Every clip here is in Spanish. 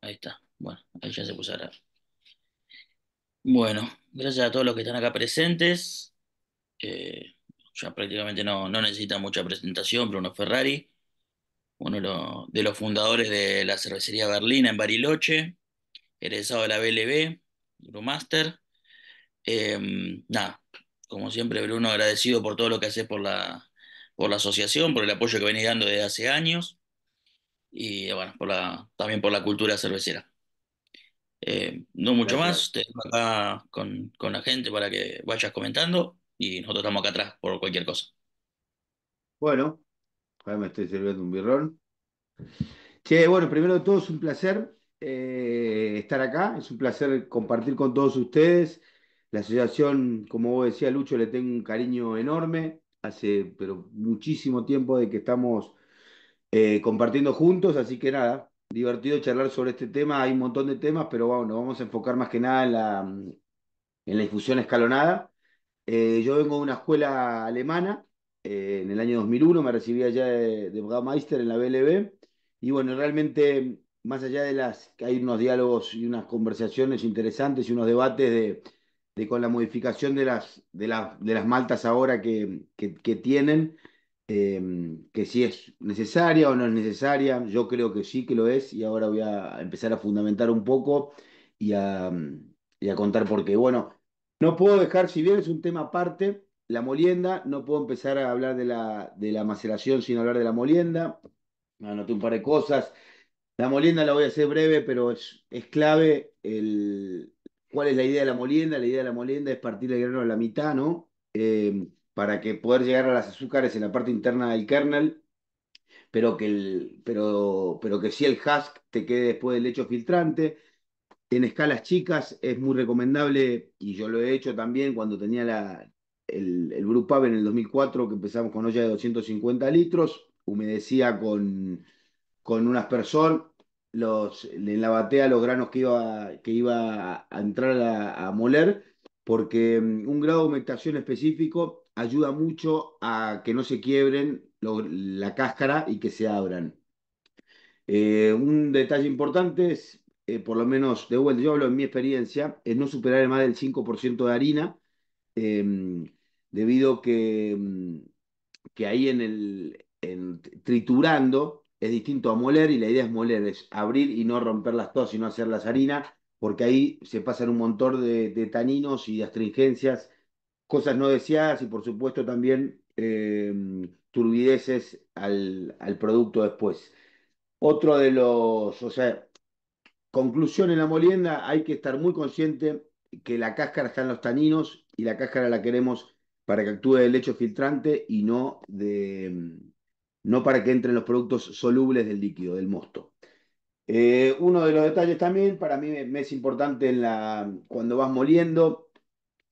Ahí está. Bueno, ahí ya se puso a Bueno, gracias a todos los que están acá presentes. Eh, ya prácticamente no, no necesita mucha presentación. Bruno Ferrari, uno de los- fundadores de la cervecería Berlina en Bariloche, egresado de la BLB, Brewmaster. Em, nada, como siempre, Bruno, agradecido por todo lo que haces por por la asociación, por el apoyo que venís dando desde hace años y bueno, también por la cultura cervecera. Eh, no mucho más, te dejo acá con, con la gente para que vayas comentando y nosotros estamos acá atrás por cualquier cosa. Bueno, ahora me estoy sirviendo un birrón. Che, bueno, primero de todo es un placer eh, estar acá, es un placer compartir con todos ustedes. La asociación, como vos decías, Lucho, le tengo un cariño enorme. Hace pero muchísimo tiempo de que estamos eh, compartiendo juntos, así que nada, divertido charlar sobre este tema, hay un montón de temas, pero bueno, vamos a enfocar más que nada en la, mm, en la infusión escalonada. Eh, yo vengo de una escuela alemana, eh, en el año 2001 me recibí allá de, de Braumeister en la BLB, y bueno, realmente más allá de las que hay unos diálogos y unas conversaciones interesantes y unos debates de, de con la modificación de las, de, de las maltas ahora que, que, que tienen, Em, que si es necesaria o no es necesaria, yo creo que sí que lo es y ahora voy a empezar a fundamentar un poco mm, y a, contar por qué. Bueno, no puedo dejar, si bien es un tema aparte, la molienda, no puedo empezar a hablar de la, de la maceración sin hablar de la molienda, anoté un par de cosas. La molienda la voy a hacer breve, pero es, clave el, cuál es la idea de la molienda. La idea de la molienda es partir el grano a la mitad, ¿no? Em, para que poder llegar a las azúcares en la parte interna del kernel, pero que, el, pero, pero que el husk te quede después del lecho filtrante. En escalas chicas es muy recomendable, y yo lo he hecho también cuando tenía el, el en el 2004, que empezamos con olla de 250 litros, humedecía con, con un aspersor los, en la batea los granos que iba, que iba a entrar a, a moler, porque mm, un grado de humectación específico ayuda mucho a que no se quiebren la cáscara y que se abran. Eh, un detalle importante es, eh, por lo menos de vuelta, yo hablo en mi experiencia, es no superar más del 5% de harina, em, debido que, em, que ahí en el triturando es distinto a moler y la idea es moler, es abrir y no romperlas todas, sino las harina, porque ahí se pasan un montón de, de taninos y de astringencias cosas no deseadas y por supuesto también em, turbideces al, producto después. Otro de los, o sea, conclusión en la molienda, hay que estar muy consciente que la cáscara está en los taninos y la cáscara la queremos para que actúe el lecho filtrante y no, de, em, no para que entren los productos solubles del líquido, del mosto. Eh, uno de los detalles también, para mí es importante en la, cuando vas moliendo,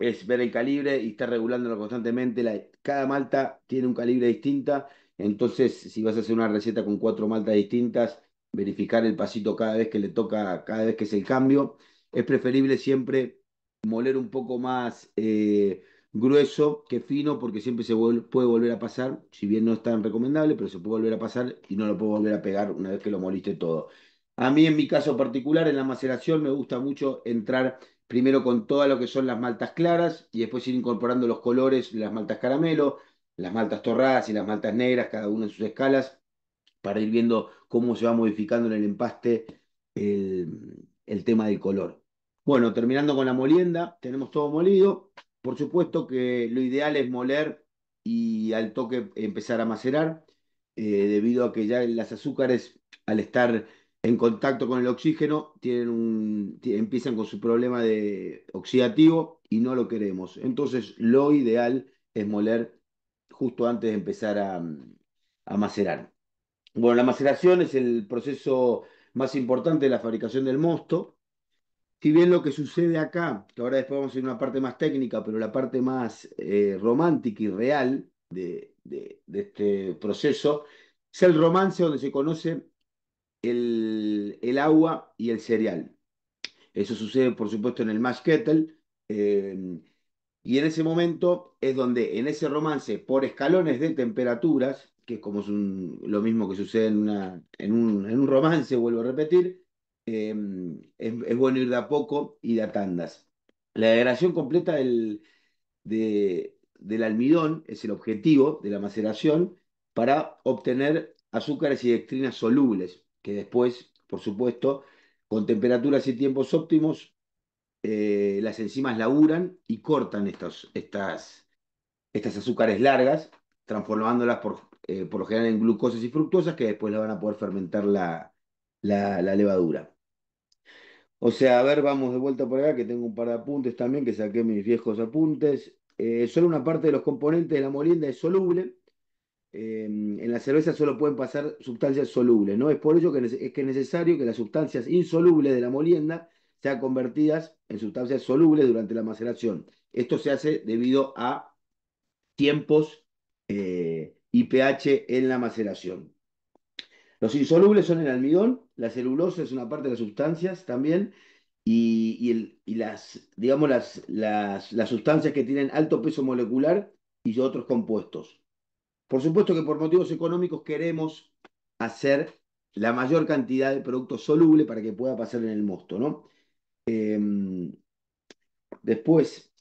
es ver el calibre y estar regulándolo constantemente. cada malta tiene un calibre distinta, entonces si vas a hacer una receta con cuatro maltas distintas, verificar el pasito cada vez que le toca, cada vez que es el cambio. Es preferible siempre moler un poco más eh, grueso que fino porque siempre se puede volver a pasar, si bien no es tan recomendable, pero se puede volver a pasar y no lo puedo volver a pegar una vez que lo moliste todo. A mí en mi caso particular, en la maceración, me gusta mucho entrar primero con todas lo que son las maltas claras y después ir incorporando los colores, las maltas caramelo, las maltas torradas y las maltas negras, cada una en sus escalas, para ir viendo cómo se va modificando en el empaste el, tema del color. Bueno, terminando con la molienda, tenemos todo molido. Por supuesto que lo ideal es moler y al toque empezar a macerar, eh, debido a que ya las azúcares, al estar en contacto con el oxígeno, tienen un, empiezan con su problema de oxidativo y no lo queremos. Entonces, lo ideal es moler justo antes de empezar a, macerar. Bueno, la maceración es el proceso más importante de la fabricación del mosto. Si bien lo que sucede acá, que ahora después vamos a ir a una parte más técnica, pero la parte más eh, romántica y real de, de este proceso, es el romance donde se conoce el, agua y el cereal. Eso sucede, por supuesto, en el Mash Kettle. Em, y en ese momento es donde, en ese romance, por escalones de temperaturas, que es como es lo mismo que sucede en, en, un, romance, vuelvo a repetir, em, es, bueno ir de a poco y de a tandas. La degradación completa del, del almidón es el objetivo de la maceración para obtener azúcares y dextrinas solubles que después, por supuesto, con temperaturas y tiempos óptimos, eh, las enzimas laburan y cortan estos, estas, estas azúcares largas, transformándolas eh, por, lo general en glucosas y fructosas, que después la van a poder fermentar la, levadura. O sea, a ver, vamos de vuelta por acá, que tengo un par de apuntes también, que saqué mis viejos apuntes. Eh, solo una parte de los componentes de la molienda es soluble, Em, en la cerveza solo pueden pasar sustancias solubles, ¿no? Es por ello que es, necesario que las sustancias insolubles de la molienda sean convertidas en sustancias solubles durante la maceración. Esto se hace debido a tiempos y eh, pH en la maceración. Los insolubles son el almidón, la celulosa es una parte de las sustancias también, y, las, digamos, las sustancias que tienen alto peso molecular y otros compuestos. Por supuesto que por motivos económicos queremos hacer la mayor cantidad de producto soluble para que pueda pasar en el mosto, ¿no? Em, después,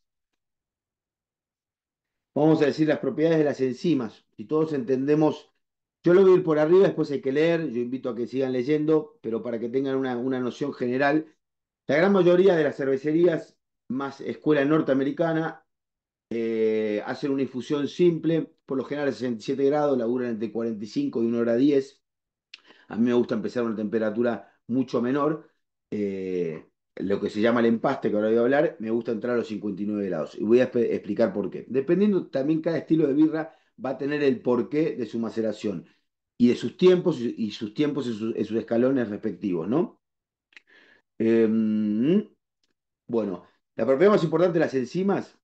vamos a decir las propiedades de las enzimas. Si todos entendemos, yo lo voy a ir por arriba, después hay que leer, yo invito a que sigan leyendo, pero para que tengan una, una noción general, la gran mayoría de las cervecerías más escuela norteamericana eh, hacen una infusión simple, por lo general a 67 grados, laburan entre 45 y 1 hora 10. A mí me gusta empezar a una temperatura mucho menor. Eh, lo que se llama el empaste, que ahora voy a hablar, me gusta entrar a los 59 grados. Y voy a explicar por qué. Dependiendo también cada estilo de birra, va a tener el porqué de su maceración y de sus tiempos y sus tiempos en, sus, escalones respectivos, ¿no? Em, bueno, la propiedad más importante de las enzimas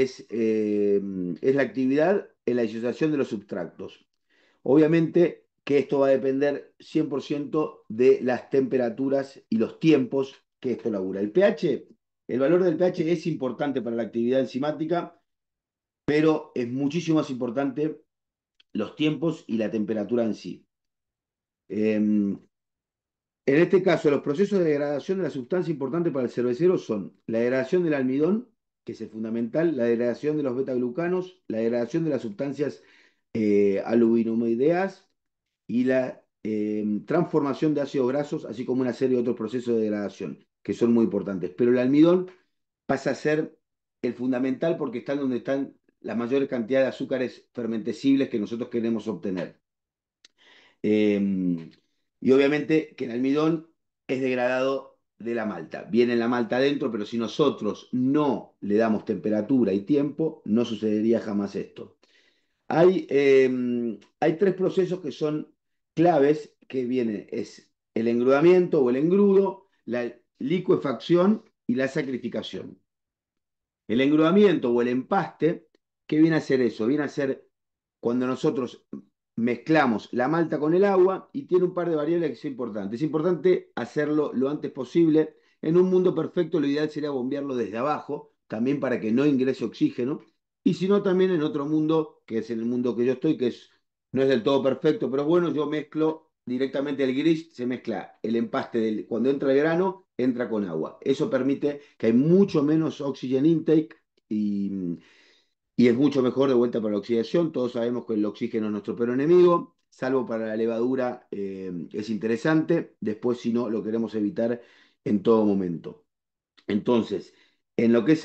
es, eh, es la actividad en la disociación de los subtractos. Obviamente que esto va a depender 100% de las temperaturas y los tiempos que esto labura. El pH, el valor del pH es importante para la actividad enzimática, pero es muchísimo más importante los tiempos y la temperatura en sí. Em, en este caso, los procesos de degradación de la sustancia importante para el cervecero son la degradación del almidón que es el fundamental, la degradación de los beta-glucanos, la degradación de las sustancias eh, y la em, transformación de ácidos grasos, así como una serie de otros procesos de degradación que son muy importantes. Pero el almidón pasa a ser el fundamental porque está donde están la mayor cantidad de azúcares fermentecibles que nosotros queremos obtener. Em, y obviamente que el almidón es degradado de la malta. Viene la malta adentro, pero si nosotros no le damos temperatura y tiempo, no sucedería jamás esto. Hay, em, hay tres procesos que son claves que vienen. Es el engrudamiento o el engrudo, la licuefacción y la sacrificación. El engrudamiento o el empaste, ¿qué viene a hacer eso? Viene a ser cuando nosotros mezclamos la malta con el agua y tiene un par de variables que son importantes. Es importante hacerlo lo antes posible. En un mundo perfecto lo ideal sería bombearlo desde abajo, también para que no ingrese oxígeno. Y si no, también en otro mundo, que es en el mundo que yo estoy, que es, no es del todo perfecto, pero bueno, yo mezclo directamente el gris, se mezcla el empaste del, cuando entra el grano, entra con agua. Eso permite que hay mucho menos oxygen intake y y es mucho mejor de vuelta para la oxidación. Todos sabemos que el oxígeno es nuestro peor enemigo, salvo para la levadura eh, es interesante, después si no lo queremos evitar en todo momento. Entonces, en lo que es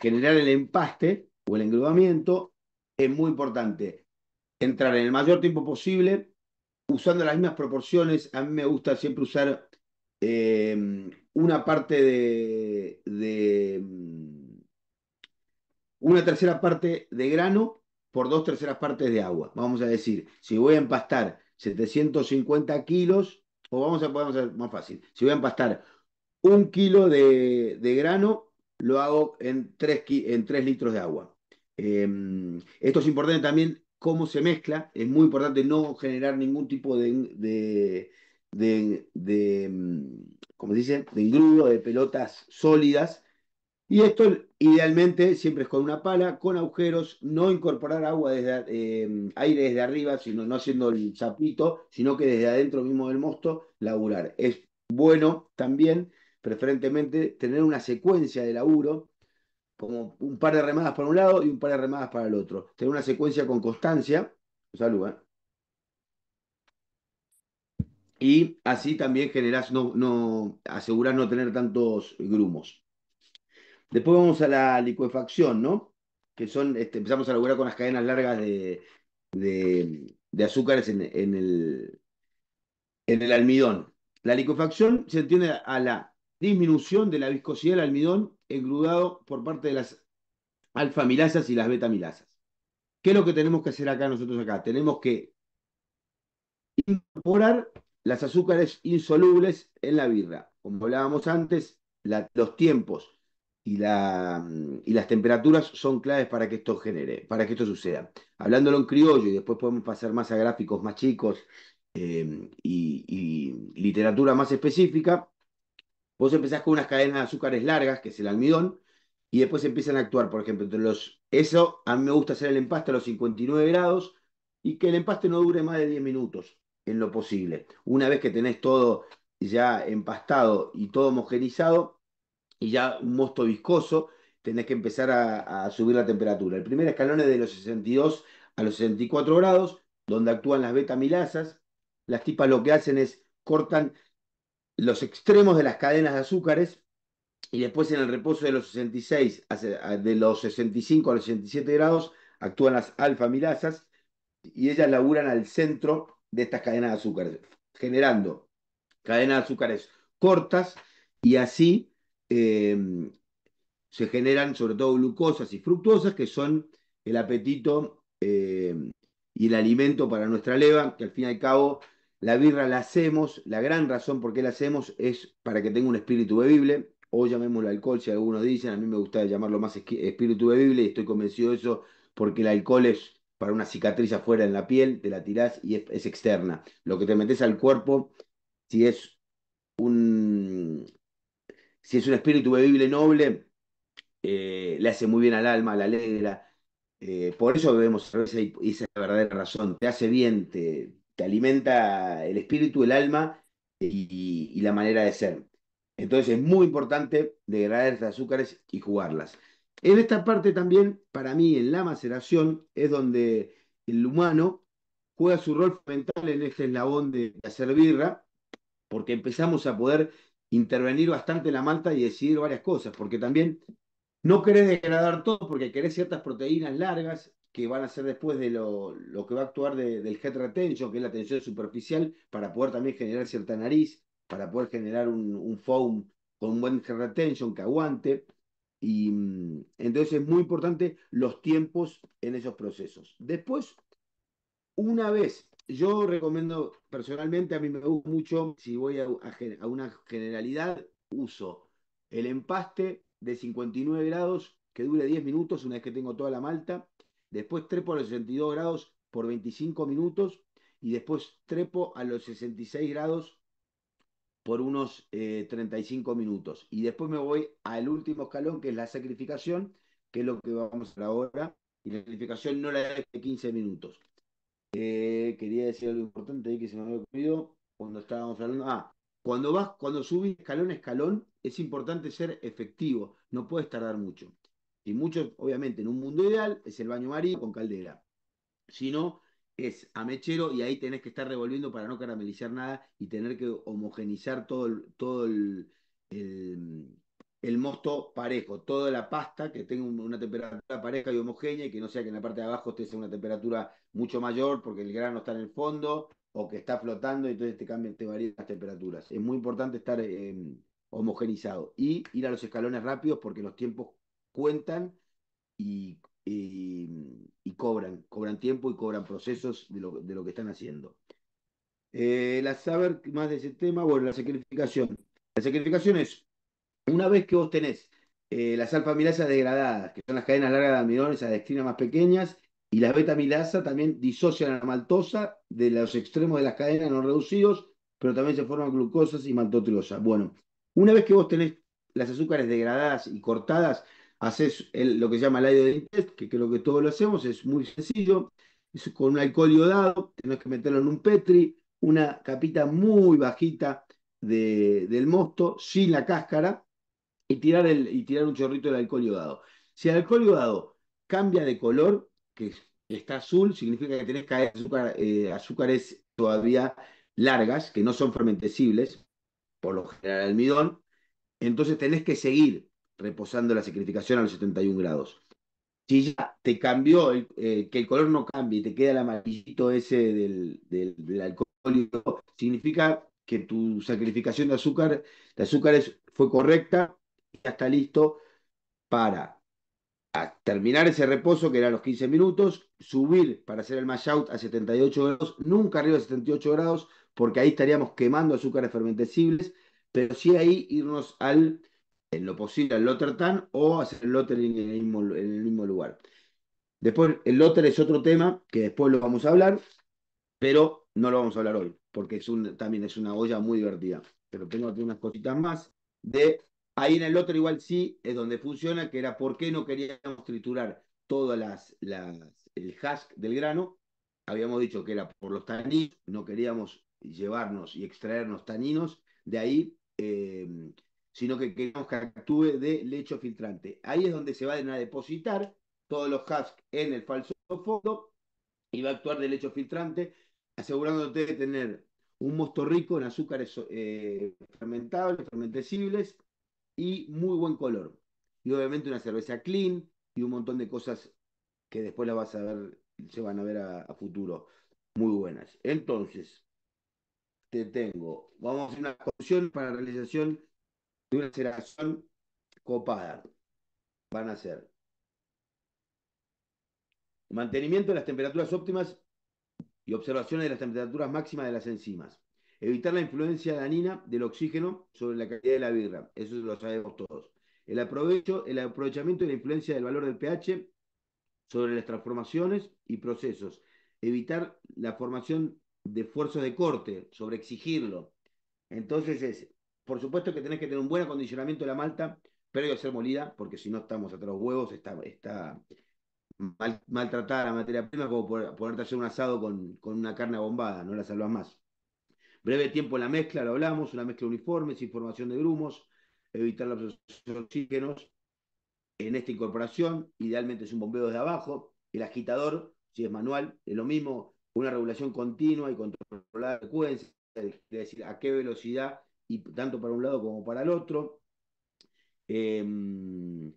generar el empaste o el englobamiento, es muy importante entrar en el mayor tiempo posible usando las mismas proporciones. A mí me gusta siempre usar eh, una parte de una tercera parte de grano por dos terceras partes de agua. Vamos a decir, si voy a empastar 750 kilos, o vamos a poder hacer más fácil, si voy a empastar un kilo de, grano, lo hago en tres en litros de agua. Em, esto es importante también cómo se mezcla, es muy importante no generar ningún tipo de, de, de, em, ¿cómo dice?, de de pelotas sólidas, y esto idealmente siempre es con una pala, con agujeros, no incorporar agua desde eh, aire desde arriba, sino no haciendo el zapito, sino que desde adentro mismo del mosto laburar. Es bueno también, preferentemente, tener una secuencia de laburo, como un par de remadas para un lado y un par de remadas para el otro. Tener una secuencia con constancia. Salud, ¿eh? Y así también generás, no, no, no tener tantos grumos. Después vamos a la licuefacción, ¿no? Que son, este, empezamos a lograr con las cadenas largas de, azúcares en, el, en el almidón. La licuefacción se entiende a la disminución de la viscosidad del almidón engrudado por parte de las alfamilasas y las betamilasas. ¿Qué es lo que tenemos que hacer acá nosotros acá? Tenemos que incorporar las azúcares insolubles en la birra. Como hablábamos antes, los tiempos y, las temperaturas son claves para que esto genere, para que esto suceda. Hablándolo en criollo y después podemos pasar más a gráficos más chicos eh, y, y, literatura más específica, vos empezás con unas cadenas de azúcares largas, que es el almidón, y después empiezan a actuar, por ejemplo, entre los... Eso, a mí me gusta hacer el empaste a los 59 grados y que el empaste no dure más de 10 minutos, en lo posible. Una vez que tenés todo ya empastado y todo homogenizado, y ya un mosto viscoso, tenés que empezar a, subir la temperatura. El primer escalón es de los 62 a los 64 grados, donde actúan las betamilasas. Las tipas lo que hacen es cortan los extremos de las cadenas de azúcares y después en el reposo de los 66, de los 65 a los 67 grados, actúan las alfaamilasas y ellas laburan al centro de estas cadenas de azúcares, generando cadenas de azúcares cortas y así Em, se generan sobre todo glucosas y fructuosas, que son el apetito em, y el alimento para nuestra leva, que al fin y al cabo la birra la hacemos, la gran razón por qué la hacemos es para que tenga un espíritu bebible, o llamémoslo alcohol, si algunos dicen, a mí me gusta llamarlo más espíritu bebible, y estoy convencido de eso, porque el alcohol es para una cicatriz afuera en la piel, te la tirás y es externa. Lo que te metes al cuerpo, si es un si es un espíritu bebible noble, eh, le hace muy bien al alma, la alegra. Eh, por eso bebemos cerveza y esa es la verdadera razón. Te hace bien, te, te alimenta el espíritu, el alma eh, y, la manera de ser. Entonces es muy importante degradar estas azúcares y jugarlas. En esta parte también, para mí, en la maceración es donde el humano juega su rol fundamental en este eslabón de, de hacer birra, porque empezamos a poder intervenir bastante en la malta y decidir varias cosas, porque también no querés degradar todo, porque querés ciertas proteínas largas que van a ser después de lo, que va a actuar del head retention, que es la tensión superficial, para poder también generar cierta nariz, para poder generar un, foam con un buen head retention que aguante. Y mm, entonces es muy importante los tiempos en esos procesos. Después, una vez yo recomiendo personalmente, a mí me gusta mucho, si voy a, una generalidad, uso el empaste de 59 grados que dure 10 minutos una vez que tengo toda la malta, después trepo a los 62 grados por 25 minutos y después trepo a los 66 grados por unos 35 eh, minutos. Y después me voy al último escalón, que es la sacrificación, que es lo que vamos a hacer ahora. Y la sacrificación no la de 15 minutos. Eh, quería decir algo importante ahí que se me había ocurrido cuando estábamos hablando. Ah, cuando vas, cuando subís escalón a escalón, es importante ser efectivo, no puedes tardar mucho. Y mucho, obviamente, en un mundo ideal es el baño marino con caldera. Si no, es a mechero y ahí tenés que estar revolviendo para no caramelizar nada y tener que homogenizar todo todo el el mosto parejo, toda la pasta que tenga una temperatura pareja y homogénea y que no sea que en la parte de abajo esté a una temperatura mucho mayor porque el grano está en el fondo o que está flotando y entonces te cambian, te varían las temperaturas. Es muy importante estar eh, em, homogeneizado homogenizado y ir a los escalones rápidos porque los tiempos cuentan y, y, cobran, cobran tiempo y cobran procesos de lo, que están haciendo. Eh, la saber más de ese tema, bueno, la sacrificación. La sacrificación es una vez que vos tenés eh, las alfa degradadas, que son las cadenas largas de almidones a destinas más pequeñas, y las beta milasa también disocian la maltosa de los extremos de las cadenas no reducidos, pero también se forman glucosas y maltotriosa Bueno, una vez que vos tenés las azúcares degradadas y cortadas, haces lo que se llama el de test, que creo que todos lo hacemos, es muy sencillo, es con un alcohol iodado, tenés que meterlo en un petri, una capita muy bajita del mosto, sin la cáscara, y tirar, y tirar un chorrito del alcohol yodado. Si el alcohol iodado cambia de color, que está azul, significa que tenés caer eh, azúcares todavía largas, que no son fermentecibles, por lo general almidón, entonces tenés que seguir reposando la sacrificación a los 71 grados. Si ya te cambió, eh, que el color no cambie y te queda el amarillito ese del, del, del alcohol, significa que tu sacrificación de azúcar, de azúcares fue correcta ya está listo para terminar ese reposo, que era los 15 minutos, subir para hacer el out a 78 grados, nunca arriba de 78 grados, porque ahí estaríamos quemando azúcares fermentecibles, pero sí ahí irnos al, en lo posible, al Lotter Tan o hacer el Lotter en el mismo, lugar. Después, el Lotter es otro tema que después lo vamos a hablar, pero no lo vamos a hablar hoy, porque es un, también es una olla muy divertida. Pero tengo aquí unas cositas más de Ahí en el otro igual sí es donde funciona, que era por qué no queríamos triturar todo el husk del grano. Habíamos dicho que era por los taninos, no queríamos llevarnos y extraernos taninos de ahí, eh, sino que queríamos que actúe de lecho filtrante. Ahí es donde se van a depositar todos los husk en el falso fondo y va a actuar de lecho filtrante, asegurándote de tener un mosto rico en azúcares eh, fermentables, fermentecibles, y muy buen color. Y obviamente una cerveza clean y un montón de cosas que después las vas a ver, se van a ver a, futuro. Muy buenas. Entonces, te tengo. Vamos a hacer una opción para la realización de una ceración copada. Van a ser mantenimiento de las temperaturas óptimas y observaciones de las temperaturas máximas de las enzimas. Evitar la influencia danina del oxígeno sobre la calidad de la birra, eso lo sabemos todos. El, aprovecho, el aprovechamiento de la influencia del valor del pH sobre las transformaciones y procesos. Evitar la formación de fuerzas de corte, sobre exigirlo. Entonces es, por supuesto que tenés que tener un buen acondicionamiento de la malta pero que ser molida, porque si no estamos atrás los huevos, está, está maltratada la materia prima como ponerte a hacer un asado con, con una carne bombada, no la salvas más. Breve tiempo en la mezcla, lo hablamos, una mezcla uniforme, sin formación de grumos, evitar la oxígenos. En esta incorporación, idealmente es un bombeo desde abajo. El agitador, si es manual, es lo mismo, una regulación continua y controlada de frecuencia, es decir, a qué velocidad, y tanto para un lado como para el otro. Em,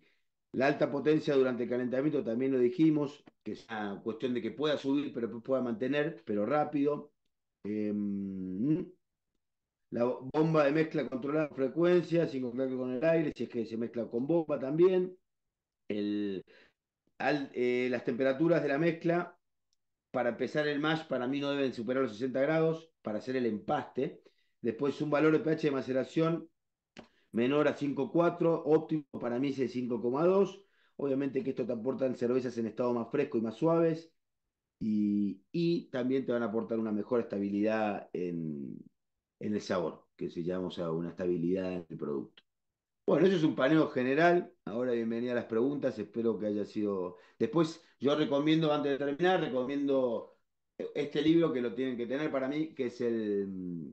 la alta potencia durante el calentamiento también lo dijimos, que es una cuestión de que pueda subir, pero pueda mantener, pero rápido. Em, la bomba de mezcla controlada frecuencia, sin con el aire, si es que se mezcla con bomba también. Eh, las temperaturas de la mezcla, para empezar el mash, para mí no deben superar los 60 grados para hacer el empaste. Después un valor de pH de maceración menor a 5,4, óptimo para mí es 5,2. Obviamente que esto te en cervezas en estado más fresco y más suaves. y también te van a aportar una mejor estabilidad en, el sabor, que se llama, una estabilidad en el producto. Bueno, eso es un paneo general. Ahora bienvenida a las preguntas. Espero que haya sido. Después, yo recomiendo, antes de terminar, recomiendo este libro que lo tienen que tener para mí, que es el,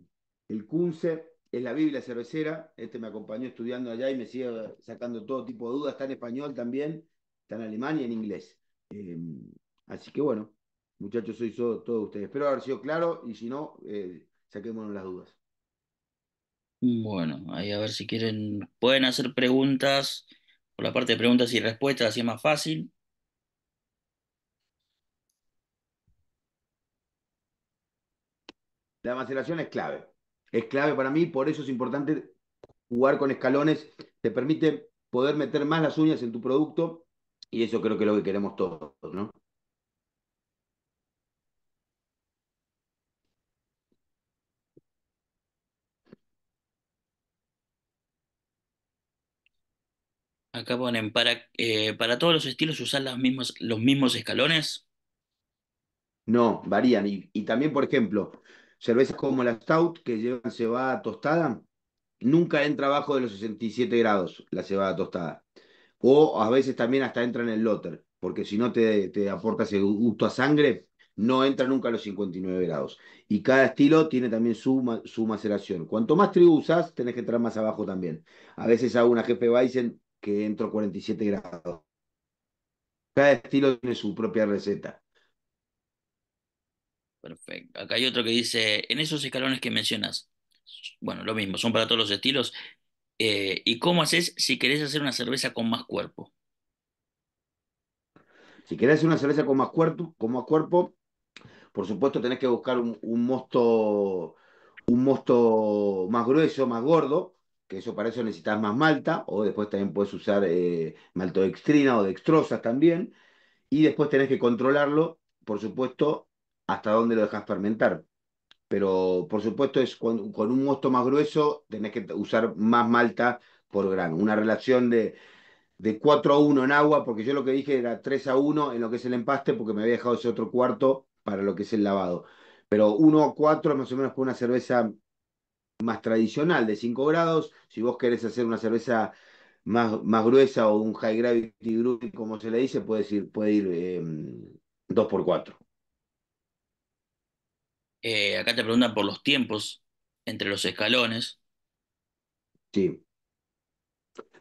el Kunze, es la Biblia cervecera. Este me acompañó estudiando allá y me sigue sacando todo tipo de dudas. Está en español también, está en alemán y en inglés. Eh, así que bueno, Muchachos, soy todo, todos ustedes. Espero haber sido claro y si no, eh, saquémonos las dudas. Bueno, ahí a ver si quieren, pueden hacer preguntas por la parte de preguntas y respuestas, así es más fácil. La maceración es clave. Es clave para mí, por eso es importante jugar con escalones. Te permite poder meter más las uñas en tu producto y eso creo que es lo que queremos todos, ¿no? Acá ponen, para, eh, para todos los estilos usar los mismos, los mismos escalones. No, varían. Y, también, por ejemplo, cervezas como la Stout, que llevan cebada tostada, nunca entra abajo de los 67 grados la cebada tostada. O a veces también hasta entra en el lotter, porque si no te, te aporta ese gusto a sangre, no entra nunca a los 59 grados. Y cada estilo tiene también su, maceración. Cuanto más trigo usas tenés que entrar más abajo también. A veces hago una GP Bison que entro 47 grados. Cada estilo tiene su propia receta. Perfecto. Acá hay otro que dice, en esos escalones que mencionas, bueno, lo mismo, son para todos los estilos. Eh, ¿Y cómo haces si querés hacer una cerveza con más cuerpo? Si querés hacer una cerveza con más cuerpo, cuerpo por supuesto tenés que buscar un, mosto un mosto más grueso, más gordo, que eso para eso necesitas más malta, o después también puedes usar eh, maltodextrina o dextrosa también, y después tenés que controlarlo, por supuesto, hasta dónde lo dejas fermentar. Pero por supuesto, es con, un mosto más grueso tenés que usar más malta por grano, una relación de, de 4 a 1 en agua, porque yo lo que dije era 3 a 1 en lo que es el empaste, porque me había dejado ese otro cuarto para lo que es el lavado. Pero 1 a 4 más o menos con una cerveza más tradicional de 5 grados, si vos querés hacer una cerveza más, más gruesa o un high gravity group, como se le dice, puede ir, 2x4. Em, eh, acá te preguntan por los tiempos entre los escalones. Sí.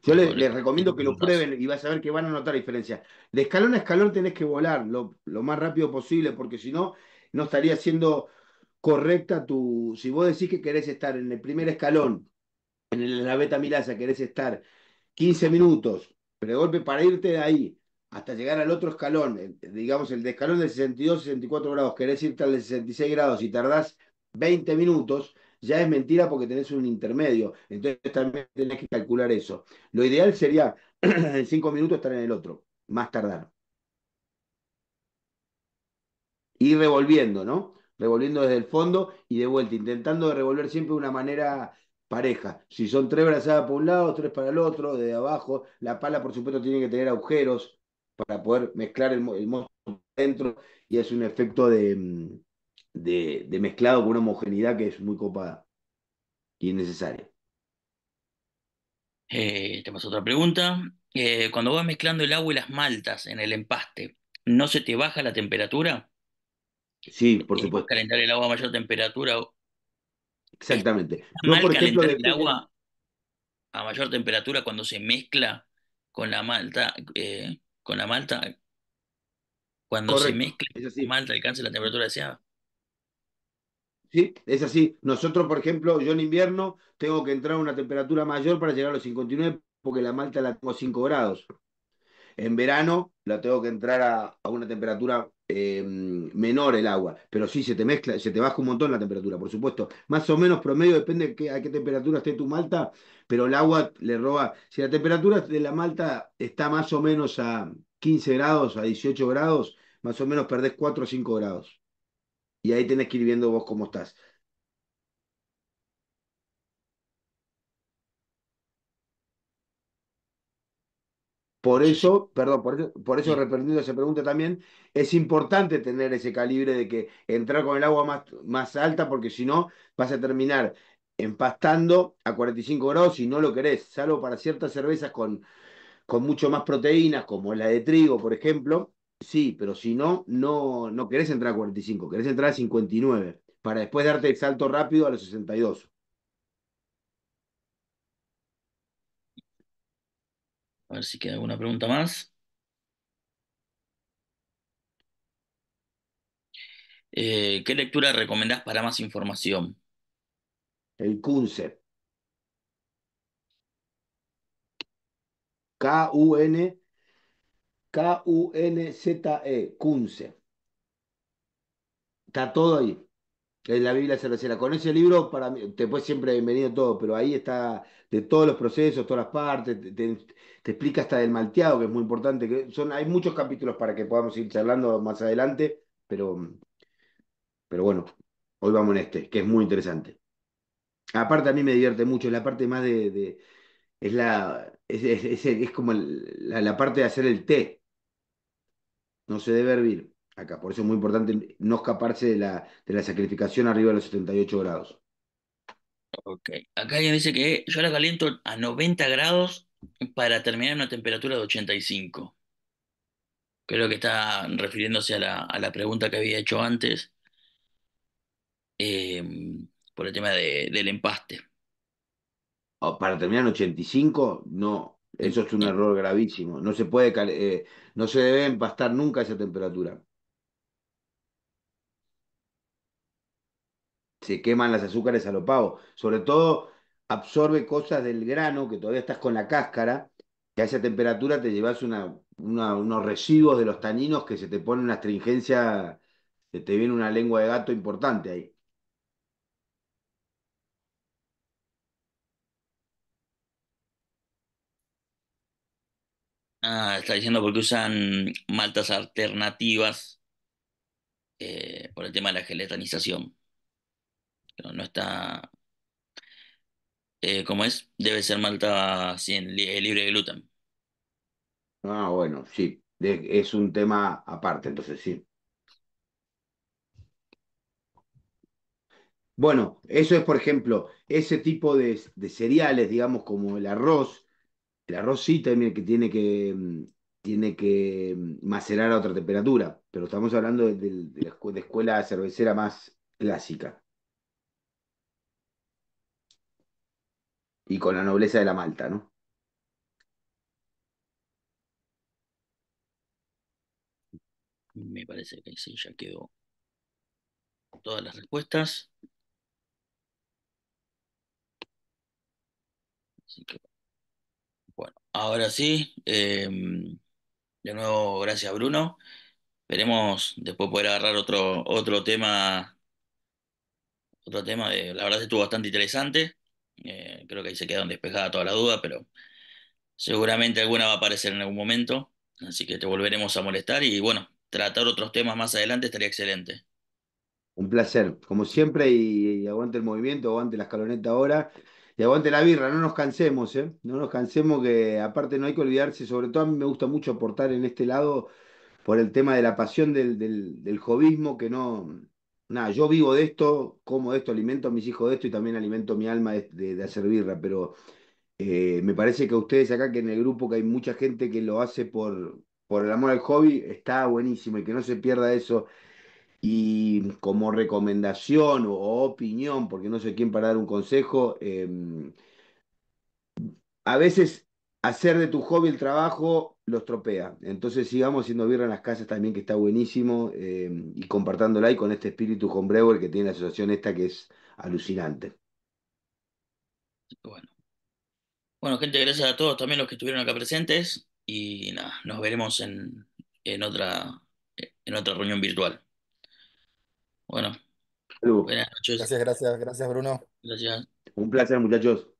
Yo les, recomiendo que lo prueben y vas a ver que van a notar diferencia. De escalón a escalón tenés que volar lo, lo más rápido posible, porque si no, no estaría siendo correcta tu. Si vos decís que querés estar en el primer escalón, en la beta milasa, querés estar 15 minutos, pero golpe para irte de ahí hasta llegar al otro escalón, eh, digamos el de escalón de 62, 64 grados, querés irte al de 66 grados y tardás 20 minutos, ya es mentira porque tenés un intermedio. Entonces también tenés que calcular eso. Lo ideal sería en 5 minutos estar en el otro, más tardar. Ir revolviendo, ¿no? revolviendo desde el fondo y de vuelta, intentando revolver siempre de una manera pareja. Si son tres brazadas por un lado, tres para el otro, desde abajo, la pala por supuesto tiene que tener agujeros para poder mezclar el, monstruo dentro y es un efecto mm, de, mezclado con una homogeneidad que es muy copada y es necesaria. Eh, tenemos otra pregunta. Eh, cuando vas mezclando el agua y las maltas en el empaste, ¿no se te baja la temperatura? Sí, eh, por eh, supuesto. Calentar el agua a mayor temperatura. Eh, Exactamente. No, por calentar el agua a mayor temperatura cuando se mezcla con la malta, con la malta, cuando se mezcla la malta alcanza la temperatura deseada. Sí, es así. Nosotros, por ejemplo, yo en invierno tengo que entrar a una temperatura mayor para llegar a los 59 porque la malta la tengo 5 grados. En verano la tengo que entrar a, a una temperatura Em, menor el agua, pero sí se te mezcla, se te baja un montón la temperatura, por supuesto. Más o menos promedio, depende de a qué temperatura esté tu malta, pero el agua le roba. Si la temperatura de la malta está más o menos a 15 grados, a 18 grados, más o menos perdés 4 o 5 grados. Y ahí tenés que ir viendo vos cómo estás. Por eso, perdón, por eso, por esa pregunta también, es importante tener ese calibre de que entrar con el agua más, más alta, porque si no, vas a terminar empastando a 45 grados si no lo querés, salvo para ciertas cervezas con, con mucho más proteínas, como la de trigo, por ejemplo. Sí, pero si no, no, no querés entrar a 45, querés entrar a 59, para después darte el salto rápido a los 62. A ver si queda alguna pregunta más. Eh, ¿Qué lectura recomendás para más información? El Kunze. K-U-N. K-U-N-Z-E. Kunze. Está todo ahí. En la Biblia cervecera. Con ese libro, para te puedes siempre bienvenido todo, pero ahí está de todos los procesos, todas las partes. de te explica hasta del malteado, que es muy importante. Que son, hay muchos capítulos para que podamos ir charlando más adelante, pero, pero bueno, hoy vamos en este, que es muy interesante. Aparte a mí me divierte mucho, la parte más de... es, la, es, como la, parte de hacer el té. No se debe hervir acá. Por eso es muy importante no escaparse de la, de la sacrificación arriba de los 78 grados. Ok, acá alguien dice que yo la caliento a 90 grados para terminar en una temperatura de 85. Creo que está refiriéndose a la, a la pregunta que había hecho antes em, por el tema del empaste. Oh, para terminar en 85, no, eso es un error gravísimo. No se puede, eh, no se debe empastar nunca esa temperatura. Se queman las azúcares a lo pavo, sobre todo absorbe cosas del grano, que todavía estás con la cáscara, que a esa temperatura te llevas una, unos residuos de los taninos que se te pone una astringencia, se te viene una lengua de gato importante ahí. Ah, está diciendo porque usan maltas alternativas eh, por el tema de la gelatinización. No, no está eh, ¿Cómo es, debe ser malta libre de gluten. Ah, bueno, sí. es un tema aparte, entonces sí. Bueno, eso es, por ejemplo, ese tipo de, cereales, digamos, como el arroz, el arroz sí también que tiene que, mm, tiene que mm, macerar a otra temperatura, pero estamos hablando de, de la escuela cervecera más clásica. y con la nobleza de la Malta, ¿no? Me parece que sí, ya quedó todas las respuestas. bueno, ahora sí, em, de nuevo, gracias Bruno. Esperemos después poder agarrar otro, otro tema, otro tema de, la verdad estuvo bastante interesante. Eh, creo que ahí se quedan despejadas toda la duda, pero seguramente alguna va a aparecer en algún momento. Así que te volveremos a molestar y bueno, tratar otros temas más adelante estaría excelente. Un placer, como siempre, y, aguante el movimiento, aguante la escaloneta ahora y aguante la birra, no nos cansemos, ¿eh? no nos cansemos que aparte no hay que olvidarse, sobre todo a mí me gusta mucho aportar en este lado por el tema de la pasión del, del, del jovismo que no, nada, yo vivo de esto, como de esto, alimento a mis hijos de esto y también alimento mi alma de, servirla pero eh, me parece que ustedes acá, que en el grupo que hay mucha gente que lo hace por, por el amor al hobby, está buenísimo y que no se pierda eso. Y como recomendación o, opinión, porque no sé quién para dar un consejo, em, a veces hacer de tu hobby el trabajo los tropea. Entonces sigamos haciendo birra en las casas también, que está buenísimo, eh, y compartándola y con este espíritu homebrewer que tiene la asociación esta que es alucinante. Bueno. Bueno, gente, gracias a todos también los que estuvieron acá presentes y nada, nos veremos en, otra, en otra reunión virtual. Bueno. Buenas noches. Gracias, gracias, gracias Bruno. Un placer, muchachos.